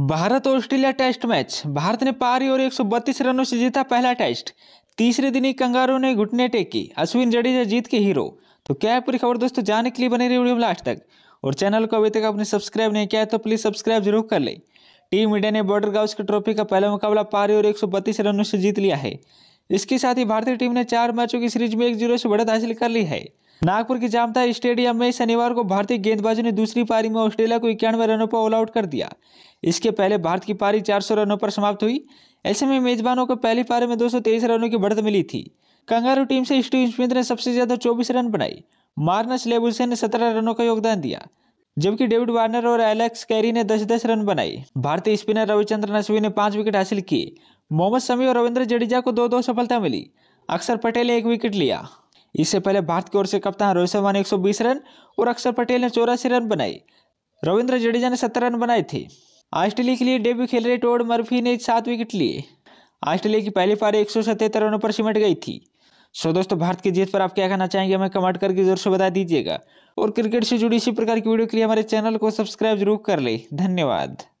Bharat Australia test match Bharat ने पारी और 132 रनों से जीता पहला टेस्ट तीसरे दिन ही कंगारू ने घुटने टेकी अश्विन जडेजा जीत के हीरो तो क्या है पूरी खबर दोस्तों जाने के लिए बने रही वीडियो लास्ट तक और चैनल को अभी तक आपने सब्सक्राइब नहीं किया है तो प्लीज़ सब्सक्राइब जरूर कर ले टीम इंडिया ने बॉर्डर गाउस की ट्रॉफी का पहला मुकाबला पारी और एक रनों से जीत लिया है इसके साथ ही भारतीय टीम ने चार मैचों की सीरीज में एक जीरो से बढ़त हासिल कर ली है नागपुर के जामता स्टेडियम में शनिवार को भारतीय गेंदबाजों ने दूसरी पारी में ऑस्ट्रेलिया को इक्यानवे रनों पर ऑल आउट कर दिया इसके पहले भारत की पारी 400 रनों पर समाप्त हुई ऐसे में मेजबानों को पहली पारी में 223 रनों की बढ़त मिली थी कंगारू टीम से स्टीव स्मिथ ने सबसे ज्यादा चौबीस रन बनाई मार्नस लेबुलसन ने सत्रह रनों का योगदान दिया जबकि डेविड वार्नर और एलेक्स कैरी ने दस दस रन बनाए भारतीय स्पिनर रविचंद्रन अश्विन ने पांच विकेट हासिल किए मोहम्मद शमी और रविंद्र जडेजा को दो दो सफलता मिली अक्षर पटेल ने एक विकेट लिया इससे पहले भारत की ओर से कप्तान रोहित शर्मा ने एक रन और अक्षर पटेल ने चौरासी रन बनाए रविंद्र जडेजा ने सत्तर रन बनाए थे ऑस्ट्रेलिया के लिए डेब्यू खेल रहे टोड मर्फी ने सात विकेट लिए ऑस्ट्रेलिया की पहली पारी एक रनों पर सिमट गई थी सो दोस्तों भारत की जीत पर आप क्या कहना चाहेंगे हमें कमेंट करके जरूर से बता दीजिएगा और क्रिकेट से जुड़ी इसी प्रकार की वीडियो के लिए हमारे चैनल को सब्सक्राइब जरूर कर ले धन्यवाद